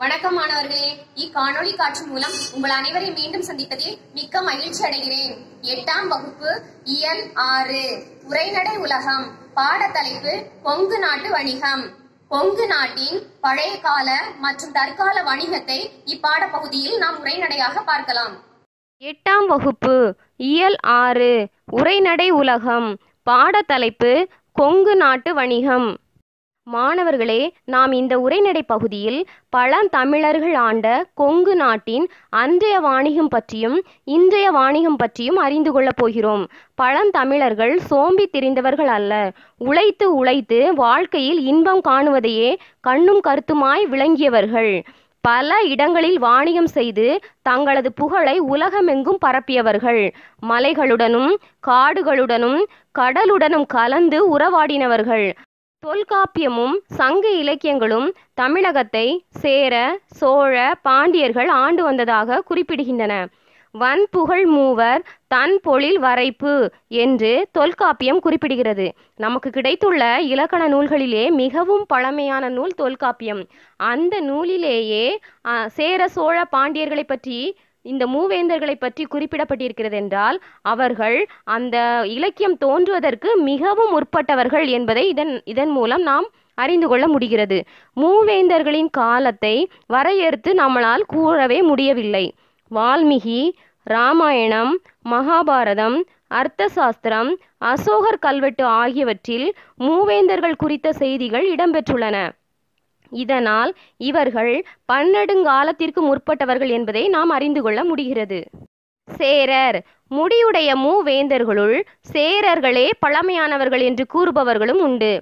வணக்கம் மாணவர்களே இக்காணொலி காட்சி மூலம் உங்கள் அனைவரை மீண்டும் சந்திப்பதில் மிக்க மகிழ்ச்சி அடைகிறேன் எட்டாம் வகுப்பு இயல் ஆறு உரைநடை உலகம் பாட தலைப்பு கொங்கு நாட்டு வணிகம் கொங்கு நாட்டின் பழைய கால மற்றும் தற்கால வணிகத்தை இப்பாட பகுதியில் நாம் உரைநடையாக பார்க்கலாம் எட்டாம் வகுப்பு இயல் ஆறு உரைநடை உலகம் பாட தலைப்பு கொங்கு நாட்டு வணிகம் மாணவர்களே நாம் இந்த உரைநடை பகுதியில் பழந்தமிழர்கள் ஆண்ட கொங்கு நாட்டின் அன்றைய வாணிகம் பற்றியும் இன்றைய வாணிகம் பற்றியும் அறிந்து கொள்ளப் போகிறோம் பழந்தமிழர்கள் சோம்பி திரிந்தவர்கள் அல்ல உழைத்து உழைத்து வாழ்க்கையில் இன்பம் காணுவதையே கண்ணும் கருத்துமாய் விளங்கியவர்கள் பல இடங்களில் வாணிகம் செய்து தங்களது புகழை உலகமெங்கும் பரப்பியவர்கள் மலைகளுடனும் காடுகளுடனும் கடலுடனும் கலந்து உறவாடினவர்கள் தொல்காப்பியமும் சங்க இலக்கியங்களும் தமிழகத்தை சேர சோழ பாண்டியர்கள் ஆண்டு வந்ததாக குறிப்பிடுகின்றன வன்புகழ் மூவர் தன் பொழில் வரைப்பு என்று தொல்காப்பியம் குறிப்பிடுகிறது நமக்கு கிடைத்துள்ள இலக்கண நூல்களிலே மிகவும் பழமையான நூல் தொல்காப்பியம் அந்த நூலிலேயே சேர சோழ பாண்டியர்களை பற்றி இந்த மூவேந்தர்களை பற்றி குறிப்பிடப்பட்டிருக்கிறது என்றால் அவர்கள் அந்த இலக்கியம் தோன்றுவதற்கு மிகவும் முற்பட்டவர்கள் என்பதை இதன் இதன் மூலம் நாம் அறிந்து கொள்ள முடிகிறது மூவேந்தர்களின் காலத்தை வரையறுத்து நம்மளால் கூறவே முடியவில்லை வால்மீகி ராமாயணம் மகாபாரதம் அர்த்தசாஸ்திரம் அசோகர் கல்வெட்டு ஆகியவற்றில் மூவேந்தர்கள் குறித்த செய்திகள் இடம்பெற்றுள்ளன இதனால் இவர்கள் பன்னெடுங்காலத்திற்கு முற்பட்டவர்கள் என்பதை நாம் அறிந்து கொள்ள முடிகிறது சேரர் முடியுடைய மூவேந்தர்களுள் சேரர்களே பழமையானவர்கள் என்று கூறுபவர்களும் உண்டு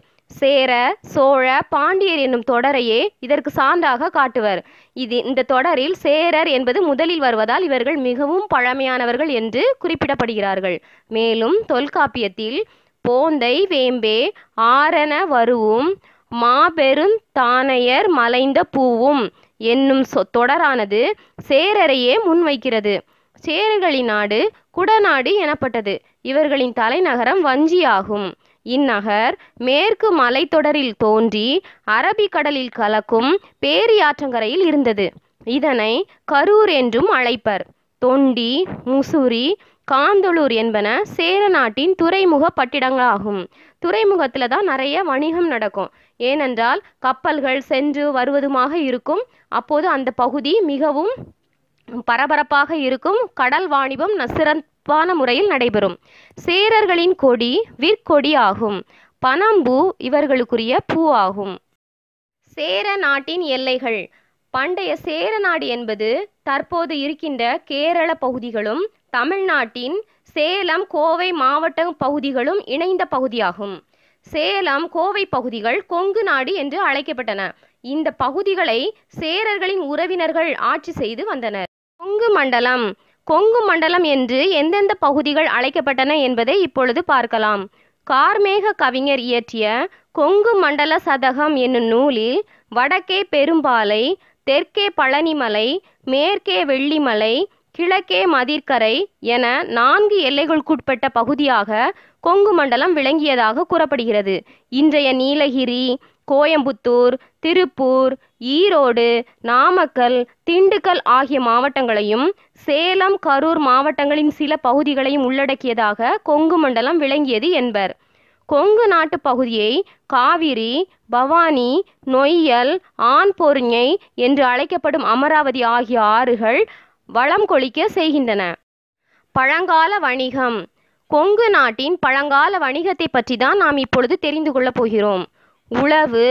சேர சோழ பாண்டியர் என்னும் தொடரையே இதற்கு சான்றாக காட்டுவர் இது இந்த தொடரில் சேரர் என்பது முதலில் வருவதால் இவர்கள் மிகவும் பழமையானவர்கள் என்று குறிப்பிடப்படுகிறார்கள் மேலும் தொல்காப்பியத்தில் போந்தை வேம்பே ஆரண வருவும் மாபெரும் தானையர் மலைந்த பூவும் என்னும் சொ தொடரானது சேரரையே முன்வைக்கிறது. சேரர்களின் நாடு குடநாடு எனப்பட்டது. இவர்களின் தலைநகரம் வஞ்சி ஆகும். இந்நகர் மேற்கு மலைத்தொடரில் தோன்றி அரபிக்கடலில் கலக்கும் பேரியாற்றங்கரையில் இருந்தது. இதனை கரூர் என்றும் அழைப்பர். தொண்டி, முசுரி, காந்தளூர் என்பன சேர நாட்டின் துறைமுக பட்டிடங்களாகும் துறைமுகத்தில் தான் நிறைய வணிகம் நடக்கும் ஏனென்றால் கப்பல்கள் சென்று வருவதுமாக இருக்கும் அப்போது அந்த பகுதி மிகவும் பரபரப்பாக இருக்கும் கடல் வாணிபம் சிறப்பான முறையில் நடைபெறும் சேரர்களின் கொடி விற்கொடி ஆகும் பனம்பூ இவர்களுக்குரிய பூ ஆகும் சேர நாட்டின் எல்லைகள் பண்டைய சேர நாடு என்பது தற்போது இருக்கின்ற கேரள பகுதிகளும் தமிழ்நாட்டின் சேலம் கோவை மாவட்ட பகுதிகளும் இணைந்த பகுதியாகும் சேலம் கோவை பகுதிகள் கொங்கு நாடு என்று அழைக்கப்பட்டன இந்த பகுதிகளை சேரர்களின் உறவினர்கள் ஆட்சி செய்து வந்தனர் கொங்கு மண்டலம் கொங்கு மண்டலம் என்று எந்தெந்த பகுதிகள் அழைக்கப்பட்டன என்பதை இப்பொழுது பார்க்கலாம் கார்மேக கவிஞர் இயற்றிய கொங்கு மண்டல சதகம் என்னும் நூலில் வடக்கே பெரும்பாலை தெற்கே பழனிமலை மேற்கே வெள்ளிமலை கிழக்கே மதிர்க்கரை என நான்கு எல்லைகளுக்குட்பட்ட பகுதியாக கொங்கு மண்டலம் விளங்கியதாக கூறப்படுகிறது இன்றைய நீலகிரி கோயம்புத்தூர் திருப்பூர் ஈரோடு நாமக்கல் திண்டுக்கல் ஆகிய மாவட்டங்களையும் சேலம் கரூர் மாவட்டங்களின் சில பகுதிகளையும் உள்ளடக்கியதாக கொங்கு மண்டலம் விளங்கியது என்பர் கொங்கு நாட்டு பகுதியை காவிரி பவானி நொய்யல் ஆண்பொருஞை என்று அழைக்கப்படும் அமராவதி ஆகிய ஆறுகள் வளம் கொளிக்க செய்கின்றன பழங்கால வணிகம் கொங்கு நாட்டின் பழங்கால வணிகத்தை பற்றி தான் நாம் இப்பொழுது தெரிந்து கொள்ளப் போகிறோம் உழவு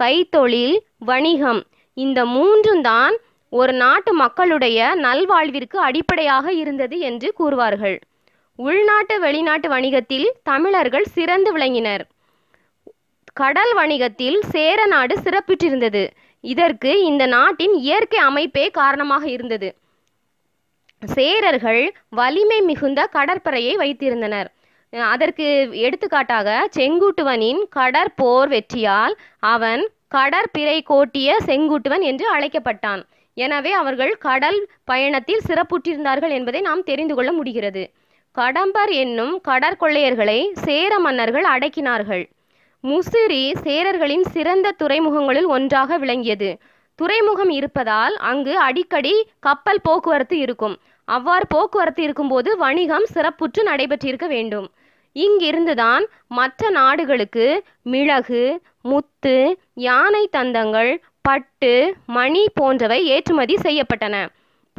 கைத்தொழில் வணிகம் இந்த மூன்றும் தான் ஒரு நாட்டு மக்களுடைய நல்வாழ்விற்கு அடிப்படையாக இருந்தது என்று கூறுவார்கள் உள்நாட்டு வெளிநாட்டு வணிகத்தில் தமிழர்கள் சிறந்து விளங்கினர் கடல் வணிகத்தில் சேர நாடு சிறப்பிட்டிருந்தது இதற்கு இந்த நாட்டின் இயற்கை அமைப்பே காரணமாக இருந்தது சேரர்கள் வலிமை மிகுந்த கடற்படையை வைத்திருந்தனர் அதற்கு எடுத்துக்காட்டாக செங்குட்டுவனின் கடற்போர் வெற்றியால் அவன் கடற்பிறை கோட்டிய செங்குட்டுவன் என்று அழைக்கப்பட்டான் எனவே அவர்கள் கடல் பயணத்தில் சிறப்புற்றிருந்தார்கள் என்பதை நாம் தெரிந்து கொள்ள முடிகிறது கடம்பர் என்னும் கடற்கொள்ளையர்களை சேர மன்னர்கள் அடக்கினார்கள் முசிறி சேரர்களின் சிறந்த துறைமுகங்களில் ஒன்றாக விளங்கியது துறைமுகம் இருப்பதால் அங்கு அடிக்கடி கப்பல் போக்குவரத்து இருக்கும் அவ்வாறு போக்குவரத்து இருக்கும்போது வணிகம் சிறப்புற்று நடைபெற்றிருக்க வேண்டும் இங்கிருந்துதான் மற்ற நாடுகளுக்கு மிளகு முத்து யானை தந்தங்கள் பட்டு மணி போன்றவை ஏற்றுமதி செய்யப்பட்டன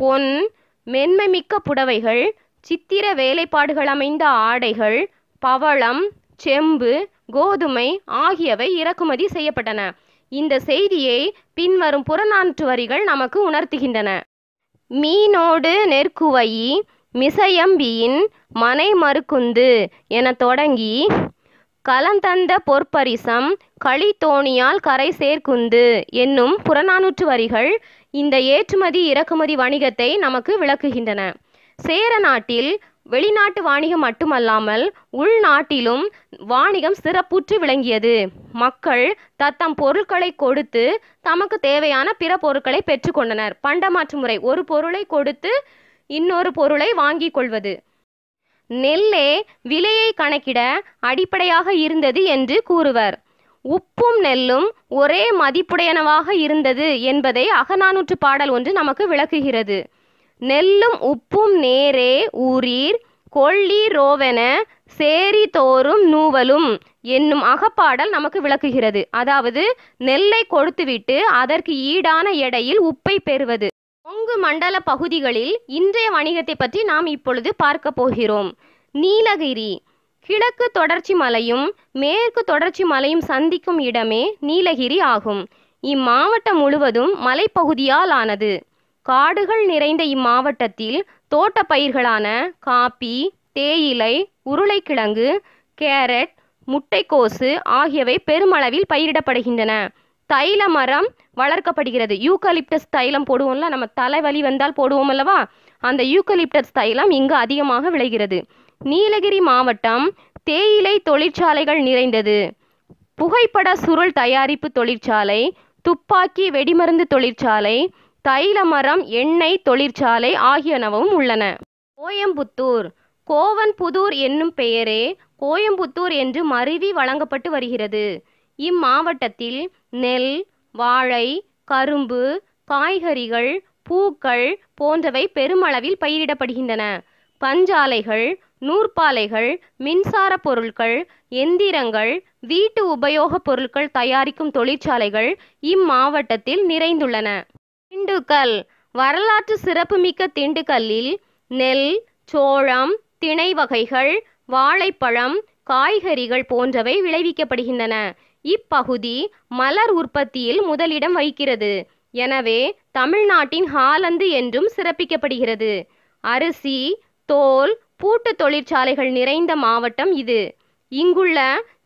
பொன் மென்மைமிக்க புடவைகள் சித்திர வேலைப்பாடுகள் அமைந்த ஆடைகள் பவளம் செம்பு கோதுமை ஆகியவை இறக்குமதி செய்யப்பட்டன இந்த செய்தியை பின்வரும் புறநானூற்று வரிகள் நமக்கு உணர்த்துகின்றன மீனோடு நெற்குவையி மிசையம்பியின் மனை மறுக்குந்து என தொடங்கி கலந்தந்த பொற்பரிசம் களித்தோணியால் கரை சேர்க்குந்து என்னும் புறநானூற்று வரிகள் இந்த ஏற்றுமதி இறக்குமதி வணிகத்தை நமக்கு விளக்குகின்றன சேர நாட்டில் வெளிநாட்டு வாணிகம் மட்டுமல்லாமல் உள்நாட்டிலும் வாணிகம் சிறப்புற்று விளங்கியது மக்கள் தத்தம் பொருட்களை கொடுத்து தமக்கு தேவையான பிற பொருட்களை பெற்றுக்கொண்டனர் பண்டமாற்று முறை ஒரு பொருளை கொடுத்து இன்னொரு பொருளை வாங்கிக் கொள்வது நெல்லே விலையை கணக்கிட அடிப்படையாக இருந்தது என்று கூறுவர் உப்பும் நெல்லும் ஒரே மதிப்புடையனவாக இருந்தது என்பதை அகநானூற்று பாடல் ஒன்று நமக்கு விளக்குகிறது நெல்லும் உப்பும் நேரே ஊரீர், கொள்ளீரோவென சேரிதோறும் நூவலும் என்னும் அகப்பாடல் நமக்கு விளக்குகிறது. அதாவது நெல்லை கொடுத்துவிட்டு அதற்கு ஈடான எடையில் உப்பைப் பெறுவது. கொங்கு மண்டலப் பகுதிகளில் இன்றைய வணிகத்தைப் பற்றி நாம் இப்பொழுது பார்க்கப் போகிறோம். நீலகிரி கிழக்கு தொடர்ச்சி மலையும் மேற்கு தொடர்ச்சி மலையும் சந்திக்கும் இடமே நீலகிரி ஆகும். இம்மாவட்டம் முழுவதும் மலைப்பகுதியால் ஆனது. காடுகள் நிறைந்த இம்மாவட்டத்தில் தோட்ட பயிர்களான காபி, தேயிலை, உருளைக்கிழங்கு, கேரட், முட்டைக்கோசு ஆகியவை பெருமளவில் பயிரிடப்படுகின்றன. தைல மரம் வளர்க்கப்படுகிறது. யூகலிப்டஸ் தைலம் போடுவோம்ல நம்ம தலைவலி வந்தால் போடுவோம் அல்லவா அந்த யூகலிப்டஸ் தைலம் இங்கு அதிகமாக விளைகிறது. நீலகிரி மாவட்டம் தேயிலை தொழிற்சாலைகள் நிறைந்தது. புகைப்பட சுருள் தயாரிப்பு தொழிற்சாலை, துப்பாக்கி வெடிமருந்து தொழிற்சாலை, தைலமரம் எண்ணெய் தொழிற்சாலை ஆகியனவும் உள்ளன கோயம்புத்தூர் கோவன்புதூர் என்னும் பெயரே கோயம்புத்தூர் என்று மருவி வழங்கப்பட்டு வருகிறது இம்மாவட்டத்தில் நெல் வாழை கரும்பு காய்கறிகள் பூக்கள் போன்றவை பெருமளவில் பயிரிடப்படுகின்றன பஞ்சாலைகள் நூற்பாலைகள் மின்சார பொருட்கள் எந்திரங்கள் வீட்டு உபயோகப் பொருட்கள் தயாரிக்கும் தொழிற்சாலைகள் இம்மாவட்டத்தில் நிறைந்துள்ளன திண்டுக்கல் வரலாற்று சிறப்புமிக்க திண்டுக்கல்லில் நெல் சோளம் திணை வகைகள் வாழைப்பழம் காய்கறிகள் போன்றவை விளைவிக்கப்படுகின்றன இப்பகுதி மலர் உற்பத்தியில் முதலிடம் வகிக்கிறது எனவே தமிழ்நாட்டின் ஹாலந்து என்றும் சிறப்பிக்கப்படுகிறது அரிசி தோல் பூட்டு தொழிற்சாலைகள் நிறைந்த மாவட்டம் இது இங்குள்ள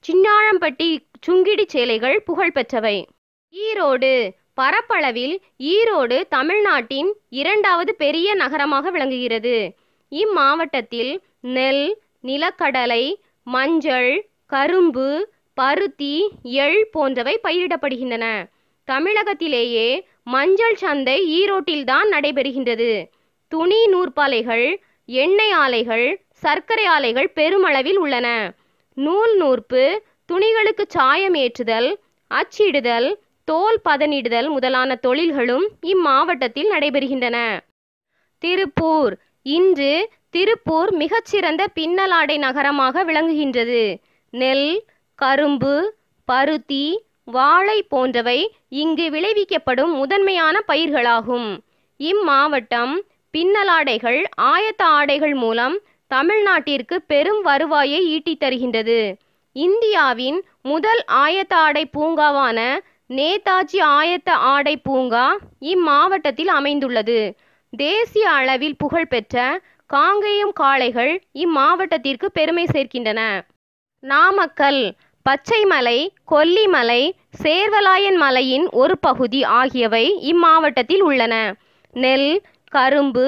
சின்னாழம்பட்டி சுங்கிடி சேலைகள் புகழ்பெற்றவை ஈரோடு பரப்பளவில் ஈரோடு தமிழ்நாட்டின் இரண்டாவது பெரிய நகரமாக விளங்குகிறது இம்மாவட்டத்தில் நெல் நிலக்கடலை மஞ்சள் கரும்பு பருத்தி எள் போன்றவை பயிரிடப்படுகின்றன தமிழகத்திலேயே மஞ்சள் சந்தை ஈரோட்டில்தான் நடைபெறுகின்றது துணி நூற்பாலைகள் எண்ணெய் ஆலைகள் சர்க்கரை ஆலைகள் பெருமளவில் உள்ளன நூல் நூற்பு துணிகளுக்கு சாயம் ஏற்றுதல் அச்சிடுதல் தோல் பதனிடுதல் முதலான தொழில்களும் இம்மாவட்டத்தில் நடைபெறுகின்றன திருப்பூர் இன்று திருப்பூர் மிகச்சிறந்த பின்னலாடை நகரமாக விளங்குகின்றது நெல் கரும்பு பருத்தி வாழை போன்றவை இங்கு விளைவிக்கப்படும் முதன்மையான பயிர்களாகும் இம்மாவட்டம் பின்னலாடைகள் ஆயத்த ஆடைகள் மூலம் தமிழ்நாட்டிற்கு பெரும் வருவாயை ஈட்டித் தருகின்றது இந்தியாவின் முதல் ஆயத்த ஆடை பூங்காவான நேதாஜி ஆயத்த ஆடை பூங்கா இம்மாவட்டத்தில் அமைந்துள்ளது. தேசிய அளவில் புகழ்பெற்ற காங்கேயம் காளைகள் இம்மாவட்டத்திற்கு பெருமை சேர்க்கின்றன. நாமக்கல் பச்சைமலை, கொல்லிமலை, சேர்வலாயன் மலையின் ஒரு பகுதி ஆகியவை இம்மாவட்டத்தில் உள்ளன. நெல், கரும்பு,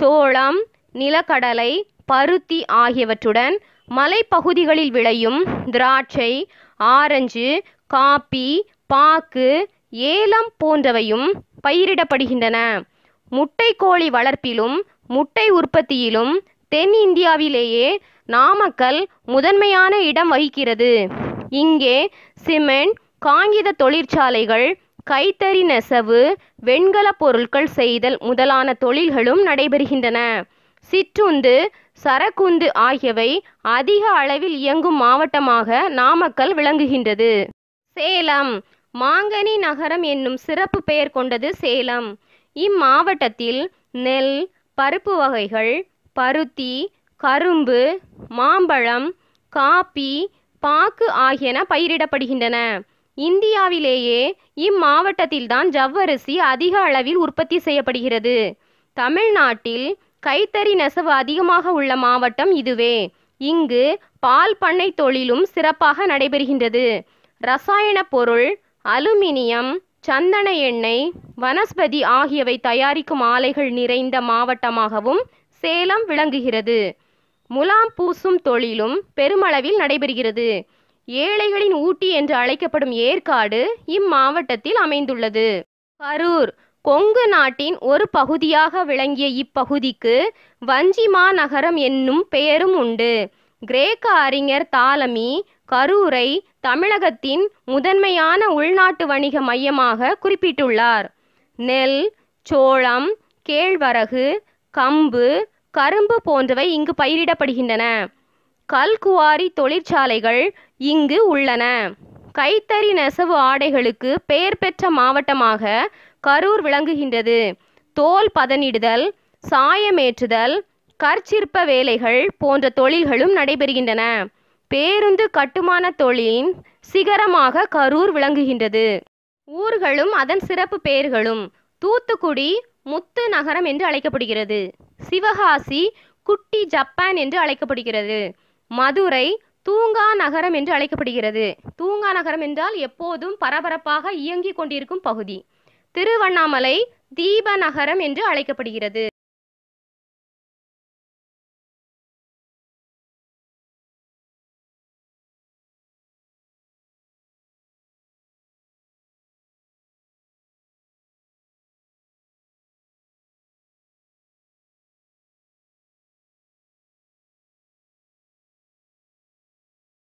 சோளம், நிலக்கடலை, பருத்தி ஆகியவற்றுடன் மலைப்பகுதிகளில் விளையும் திராட்சை, ஆரஞ்சு, காப்பி, பாக்கு ஏலம் போன்றவையும் பயிரிடப்படுகின்றன. முட்டைக்கோழி வளர்ப்பிலும் முட்டை உற்பத்தியிலும் தென் இந்தியாவிலேயே நாமக்கல் முதன்மையான இடம் வகிக்கிறது. இங்கே சிமெண்ட் காங்கித தொழிற்சாலைகள், கைத்தறி நெசவு, வெண்கலப் பொருட்கள் செய்தல் முதலான தொழில்களும் நடைபெறுகின்றன. சிற்றுந்து, சரக்குந்து ஆகியவை அதிக அளவில் இயங்கும் மாவட்டமாக நாமக்கல் விளங்குகின்றது. சேலம் மாங்கனி நகரம் என்னும் சிறப்பு பெயர் கொண்டது சேலம் இம்மாவட்டத்தில் நெல் பருப்பு வகைகள் பருத்தி கரும்பு மாம்பழம் காப்பி பாக்கு ஆகியன பயிரிடப்படுகின்றன இந்தியாவிலேயே இம்மாவட்டத்தில்தான் ஜவ்வரிசி அதிக அளவில் உற்பத்தி செய்யப்படுகிறது தமிழ்நாட்டில் கைத்தறி நெசவு அதிகமாக உள்ள மாவட்டம் இதுவே இங்கு பால் பண்ணை தொழிலும் சிறப்பாக நடைபெறுகின்றது ரசாயன பொருள் அலுமினியம் சந்தன எண்ணெய் வனஸ்பதி ஆகியவை தயாரிக்கும் ஆலைகள் நிறைந்த மாவட்டமாகவும் சேலம் விளங்குகிறது முலாம் பூசும் தொழிலும் பெருமளவில் நடைபெறுகிறது ஏழைகளின் ஊட்டி என்று அழைக்கப்படும் ஏற்காடு இம்மாவட்டத்தில் அமைந்துள்ளது கரூர் கொங்கு நாட்டின் ஒரு பகுதியாக விளங்கிய இப்பகுதிக்கு வஞ்சிமா நகரம் என்னும் பெயரும் உண்டு கிரேக்க அறிஞர் தாலமி கரூரை தமிழகத்தின் முதன்மையான உள்நாட்டு வணிக மையமாக குறிப்பிட்டுள்ளார் நெல் சோளம் கேழ்வரகு கம்பு கரும்பு போன்றவை இங்கு பயிரிடப்படுகின்றன கல்குவாரி தொழிற்சாலைகள் இங்கு உள்ளன கைத்தறி நெசவு ஆடைகளுக்கு பெயர் பெற்ற மாவட்டமாக கரூர் விளங்குகின்றது தோல் பதனிடுதல் சாயமேற்றுதல் கற்சிற்ப வேலைகள் போன்ற தொழில்களும் நடைபெறுகின்றன பேருந்து கட்டுமான தொழிலின் சிகரமாக கரூர் விளங்குகின்றது. ஊர்களும் அதன் சிறப்பு பெயர்களும் தூத்துக்குடி முத்து நகரம் என்று அழைக்கப்படுகிறது. சிவகாசி குட்டி ஜப்பான் என்று அழைக்கப்படுகிறது. மதுரை தூங்கா நகரம் என்று அழைக்கப்படுகிறது. தூங்கா நகரம் என்றால் எப்போதும் பரபரப்பாக இயங்கிக் கொண்டிருக்கும் பகுதி. திருவண்ணாமலை தீப நகரம் என்று அழைக்கப்படுகிறது.